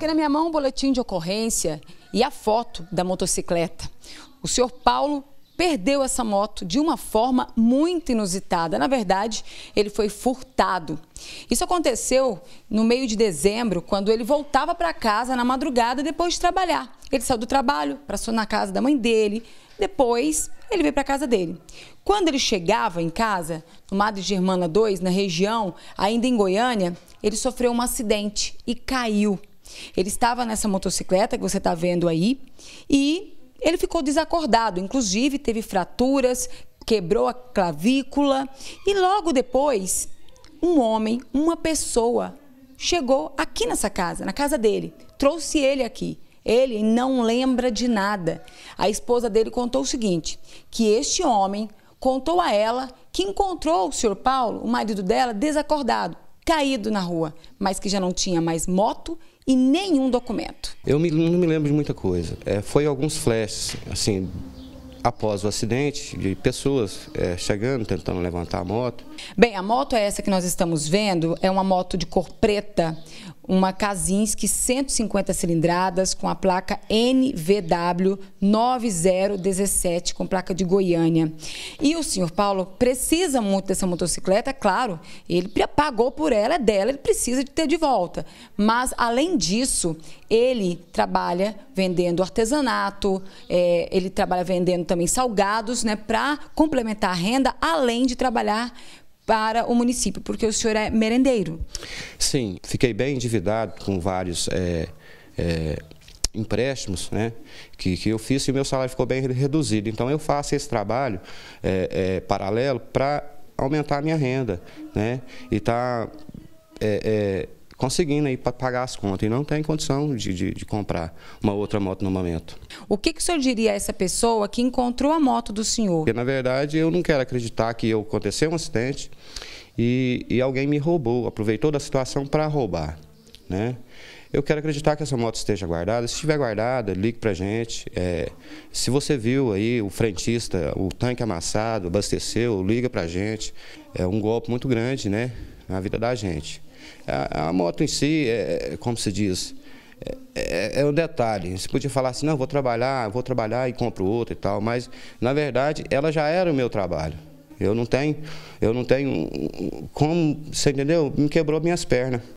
Porque na minha mão um boletim de ocorrência e a foto da motocicleta. O senhor Paulo perdeu essa moto de uma forma muito inusitada. Na verdade, ele foi furtado. Isso aconteceu no meio de dezembro, quando ele voltava para casa na madrugada depois de trabalhar. Ele saiu do trabalho, passou na casa da mãe dele, depois ele veio para casa dele. Quando ele chegava em casa, no Madre Germana 2, na região, ainda em Goiânia, ele sofreu um acidente e caiu. Ele estava nessa motocicleta que você está vendo aí e ele ficou desacordado, inclusive teve fraturas, quebrou a clavícula e logo depois um homem, uma pessoa chegou aqui nessa casa, na casa dele, trouxe ele aqui. Ele não lembra de nada. A esposa dele contou o seguinte: que este homem contou a ela que encontrou o senhor Paulo, o marido dela, desacordado, caído na rua, mas que já não tinha mais moto e nenhum documento. Eu me, não me lembro de muita coisa. É, foi alguns flashes, assim, após o acidente, de pessoas é, chegando, tentando levantar a moto. Bem, a moto é essa que nós estamos vendo, é uma moto de cor preta uma Kazinski 150 cilindradas com a placa NVW 9017 com placa de Goiânia. E o senhor Paulo precisa muito dessa motocicleta, claro, ele pagou por ela, é dela, ele precisa de ter de volta. Mas além disso, ele trabalha vendendo artesanato, é, ele trabalha vendendo também salgados, né, para complementar a renda, além de trabalhar para o município, porque o senhor é merendeiro. Sim, fiquei bem endividado com vários é, é, empréstimos né, que, que eu fiz e o meu salário ficou bem reduzido. Então eu faço esse trabalho é, é paralelo para aumentar a minha renda né, e está é, é, conseguindo aí para pagar as contas e não tem condição de, de, de, comprar uma outra moto no momento. O que, que o senhor diria a essa pessoa que encontrou a moto do senhor? Porque, na verdade, eu não quero acreditar que eu aconteceu um acidente e, e alguém me roubou, aproveitou da situação para roubar. Né? Eu quero acreditar que essa moto esteja guardada. Se estiver guardada, ligue para gente. É, se você viu aí o frentista, o tanque amassado, abasteceu, liga para gente. É um golpe muito grande, né, na vida da gente. A, a moto em si, é, como se diz, é, é, é, um detalhe. Você podia falar assim, não, vou trabalhar, vou trabalhar e compro outra e tal, mas na verdade ela já era o meu trabalho. Eu não tenho, eu não tenho como, você entendeu? Me quebrou minhas pernas.